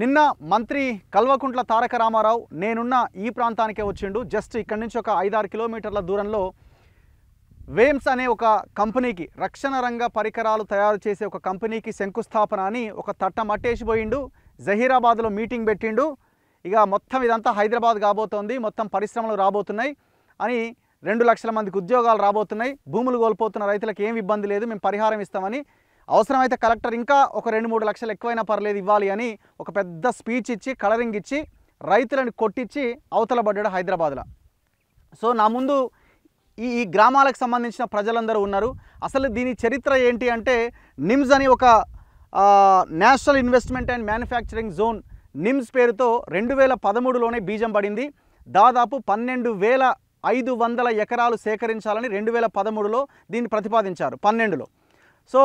నిన్న మంత్రి కల్వకుంట్ల తారక రామారావు నేనున్న ఈ ప్రాంతానికే వచ్చిండు జస్ట్ ఇక్కడి నుంచి ఒక ఐదారు కిలోమీటర్ల దూరంలో వేమ్స్ అనే ఒక కంపెనీకి రక్షణ రంగ పరికరాలు తయారు చేసే ఒక కంపెనీకి శంకుస్థాపన అని ఒక తట్ట మట్టేసిపోయిండు జహీరాబాద్లో మీటింగ్ పెట్టిండు ఇక మొత్తం ఇదంతా హైదరాబాద్ కాబోతోంది మొత్తం పరిశ్రమలు రాబోతున్నాయి అని రెండు లక్షల మందికి ఉద్యోగాలు రాబోతున్నాయి భూములు కోల్పోతున్న రైతులకు ఏమి ఇబ్బంది లేదు మేము పరిహారం ఇస్తామని అవసరమైతే కలెక్టర్ ఇంకా ఒక రెండు మూడు లక్షలు ఎక్కువైనా పర్లేదు ఇవ్వాలి అని ఒక పెద్ద స్పీచ్ ఇచ్చి కలరింగ్ ఇచ్చి రైతులను కొట్టించి అవతల పడ్డాడు హైదరాబాద్లో సో నా ముందు ఈ ఈ గ్రామాలకు సంబంధించిన ప్రజలందరూ ఉన్నారు అసలు దీని చరిత్ర ఏంటి అంటే నిమ్స్ అని ఒక national investment and manufacturing zone NIMS పేరుతో రెండు వేల పదమూడులోనే బీజం పడింది దాదాపు పన్నెండు వేల ఐదు వందల ఎకరాలు సేకరించాలని రెండు వేల పదమూడులో దీన్ని ప్రతిపాదించారు పన్నెండులో సో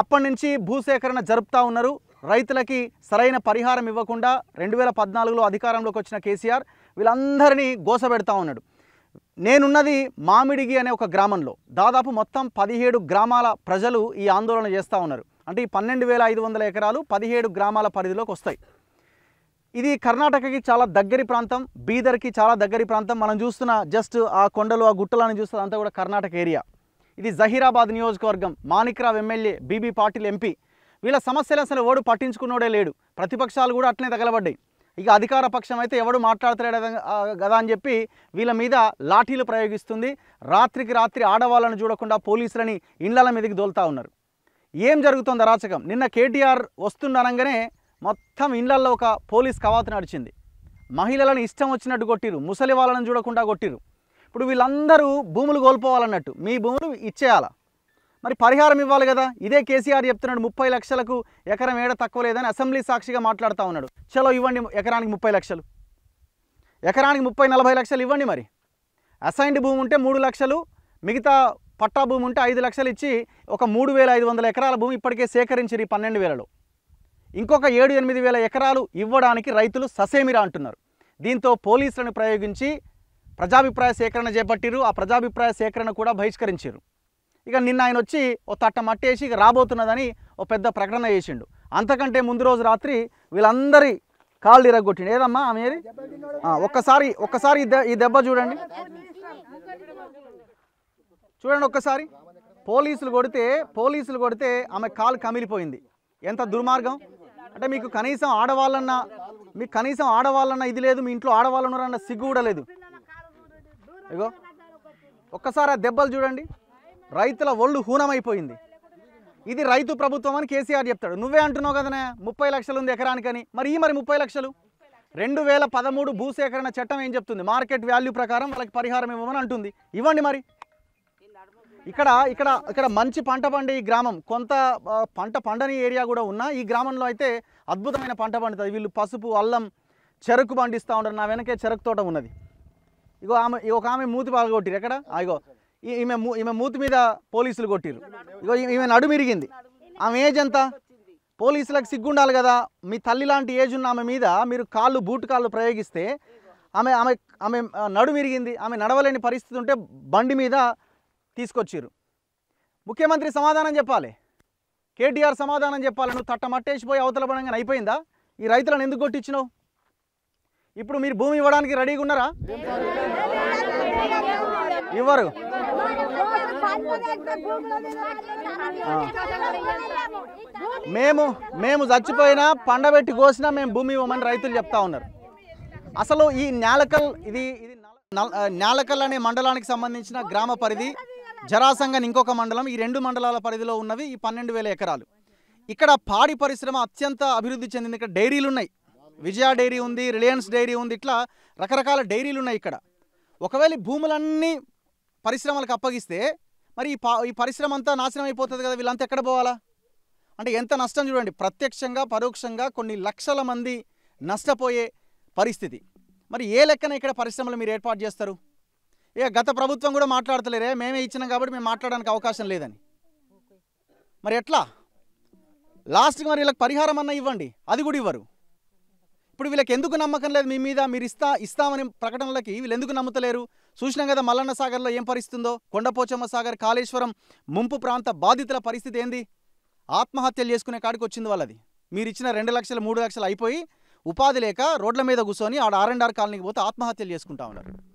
అప్పటి నుంచి భూసేకరణ జరుపుతూ ఉన్నారు రైతులకి సరైన పరిహారం ఇవ్వకుండా రెండు వేల పద్నాలుగులో అధికారంలోకి వచ్చిన కేసీఆర్ వీళ్ళందరినీ గోసబెడతా ఉన్నాడు నేనున్నది మామిడిగి అనే ఒక గ్రామంలో దాదాపు మొత్తం పదిహేడు గ్రామాల ప్రజలు ఈ ఆందోళన చేస్తూ ఉన్నారు అంటే ఈ పన్నెండు వేల ఐదు వందల ఎకరాలు పదిహేడు గ్రామాల పరిధిలోకి వస్తాయి ఇది కర్ణాటకకి చాలా దగ్గరి ప్రాంతం బీదర్కి చాలా దగ్గరి ప్రాంతం మనం చూస్తున్న జస్ట్ ఆ కొండలు ఆ గుట్టలను చూస్తే అంతా కూడా కర్ణాటక ఏరియా ఇది జహీరాబాద్ నియోజకవర్గం Manikrao MLA BB Patil MP వీళ్ళ సమస్యలు అసలు ఎవడు పట్టించుకున్నోడే లేడు ప్రతిపక్షాలు కూడా అట్లనే తగలబడ్డాయి ఇక అధికార పక్షం అయితే ఎవడు మాట్లాడతలేడ కదా అని చెప్పి వీళ్ళ మీద లాఠీలు ప్రయోగిస్తుంది రాత్రికి రాత్రి ఆడవాళ్ళను చూడకుండా పోలీసులని ఇండ్ల మీదకి దోల్తా ఉన్నారు ఏం జరుగుతుంది అరాచకం నిన్న కేటీఆర్ వస్తుండనగానే మొత్తం ఇండ్లల్లో ఒక పోలీస్ కవాతు నడిచింది మహిళలను ఇష్టం వచ్చినట్టు కొట్టిరు ముసలి చూడకుండా కొట్టిరు ఇప్పుడు వీళ్ళందరూ భూములు కోల్పోవాలన్నట్టు మీ భూములు ఇచ్చేయాలా మరి పరిహారం ఇవ్వాలి కదా ఇదే కేసీఆర్ చెప్తున్నాడు ముప్పై లక్షలకు ఎకరం ఏడ తక్కువ లేదని అసెంబ్లీ సాక్షిగా మాట్లాడుతూ ఉన్నాడు చలో ఇవ్వండి ఎకరానికి ముప్పై లక్షలు ఎకరానికి ముప్పై నలభై లక్షలు ఇవ్వండి మరి అసైన్డ్ భూమి ఉంటే మూడు లక్షలు మిగతా పట్టా భూమి ఉంటే ఐదు లక్షలు ఇచ్చి ఒక మూడు వేల ఐదు వందల ఎకరాల భూమి ఇప్పటికే సేకరించిరు ఈ పన్నెండు వేలలో ఇంకొక ఏడు ఎనిమిది వేల ఎకరాలు ఇవ్వడానికి రైతులు ససేమిరా అంటున్నారు దీంతో పోలీసులను ప్రయోగించి ప్రజాభిప్రాయ సేకరణ చేపట్టిరు ఆ ప్రజాభిప్రాయ సేకరణ కూడా బహిష్కరించారు ఇక నిన్న ఆయన వచ్చి ఓ తట్ట మట్టేసి ఇక రాబోతున్నదని ఓ పెద్ద ప్రకటన చేసిండు అంతకంటే ముందు రోజు రాత్రి వీళ్ళందరి కాళ్ళు ఇరగొట్టిండు ఏదమ్మా ఆమె ఒక్కసారి ఒక్కసారి ఈ దెబ్బ చూడండి చూడండి ఒక్కసారి పోలీసులు కొడితే పోలీసులు కొడితే ఆమె కాలు కమిలిపోయింది ఎంత దుర్మార్గం అంటే మీకు కనీసం ఆడవాళ్ళన్న మీకు కనీసం ఆడవాళ్ళన్న ఇది లేదు మీ ఇంట్లో ఉన్నారన్న సిగ్గు కూడా లేదు ఇదిగో ఒక్కసారి ఆ దెబ్బలు చూడండి రైతుల ఒళ్ళు హూనమైపోయింది ఇది రైతు ప్రభుత్వం అని కేసీఆర్ చెప్తాడు నువ్వే అంటున్నావు కదనే ముప్పై లక్షలు ఉంది ఎకరానికని మరి ఈ మరి ముప్పై లక్షలు రెండు వేల పదమూడు భూసేకరణ చట్టం ఏం చెప్తుంది మార్కెట్ వాల్యూ ప్రకారం వాళ్ళకి పరిహారం ఇవ్వమని అంటుంది ఇవ్వండి మరి ఇక్కడ ఇక్కడ ఇక్కడ మంచి పంట పండే ఈ గ్రామం కొంత పంట పండని ఏరియా కూడా ఉన్నా ఈ గ్రామంలో అయితే అద్భుతమైన పంట పండుతుంది వీళ్ళు పసుపు అల్లం చెరకు పండిస్తూ ఉంటారు నా వెనకే చెరకు తోట ఉన్నది ఇగో ఆమె ఒక ఆమె మూతి పాలు కొట్టిరు ఎక్కడ ఇగో ఈమె ఈమె మూతి మీద పోలీసులు కొట్టిరు ఇగో ఈమె నడుమిరిగింది ఆమె ఏజ్ ఎంత పోలీసులకు సిగ్గుండాలి కదా మీ తల్లి లాంటి ఏజ్ ఉన్న ఆమె మీద మీరు కాళ్ళు బూట్ కాళ్ళు ప్రయోగిస్తే ఆమె ఆమె ఆమె నడుమిరిగింది ఆమె నడవలేని పరిస్థితి ఉంటే బండి మీద తీసుకొచ్చారు ముఖ్యమంత్రి సమాధానం చెప్పాలి కేటీఆర్ సమాధానం చెప్పాలి నువ్వు తట్టమట్టేసిపోయి అవతల పడంగానే అయిపోయిందా ఈ రైతులను ఎందుకు కొట్టించినావు ఇప్పుడు మీరు భూమి ఇవ్వడానికి రెడీగా ఉన్నారా ఇవ్వరు మేము మేము చచ్చిపోయినా పండబెట్టి కోసినా మేము భూమి ఇవ్వమని రైతులు చెప్తా ఉన్నారు అసలు ఈ నేలకల్ ఇది ఇది నేలకల్ అనే మండలానికి సంబంధించిన గ్రామ పరిధి జరాసంగన్ ఇంకొక మండలం ఈ రెండు మండలాల పరిధిలో ఉన్నవి ఈ పన్నెండు ఎకరాలు ఇక్కడ పాడి పరిశ్రమ అత్యంత అభివృద్ధి చెందింది ఇక్కడ డైరీలు ఉన్నాయి విజయ డైరీ ఉంది రిలయన్స్ డైరీ ఉంది ఇట్లా రకరకాల డైరీలు ఉన్నాయి ఇక్కడ ఒకవేళ భూములన్నీ పరిశ్రమలకు అప్పగిస్తే మరి ఈ ఈ పరిశ్రమ అంతా నాశనం అయిపోతుంది కదా వీళ్ళంతా ఎక్కడ పోవాలా అంటే ఎంత నష్టం చూడండి ప్రత్యక్షంగా పరోక్షంగా కొన్ని లక్షల మంది నష్టపోయే పరిస్థితి మరి ఏ లెక్కన ఇక్కడ పరిశ్రమలు మీరు ఏర్పాటు చేస్తారు ఇక గత ప్రభుత్వం కూడా మాట్లాడతలేరే మేమే ఇచ్చినాం కాబట్టి మేము మాట్లాడడానికి అవకాశం లేదని మరి ఎట్లా లాస్ట్కి మరి వీళ్ళకి పరిహారం అన్న ఇవ్వండి అది కూడా ఇవ్వరు ఇప్పుడు వీళ్ళకి ఎందుకు నమ్మకం లేదు మీ మీద మీరు ఇస్తా ఇస్తామని ప్రకటనలకి వీళ్ళు ఎందుకు నమ్ముతలేరు చూసినాం కదా మల్లన్న సాగర్లో ఏం పరిస్థితుందో కొండపోచమ్మ సాగర్ కాళేశ్వరం ముంపు ప్రాంత బాధితుల పరిస్థితి ఏంది ఆత్మహత్యలు చేసుకునే కాడికి వచ్చింది వాళ్ళది మీరు ఇచ్చిన రెండు లక్షలు మూడు లక్షలు అయిపోయి ఉపాధి లేక రోడ్ల మీద కూర్చొని ఆడ ఆర్ అండ్ ఆర్ కాలనీకి పోతే ఆత్మహత్యలు చేసుకుంటా ఉన్నారు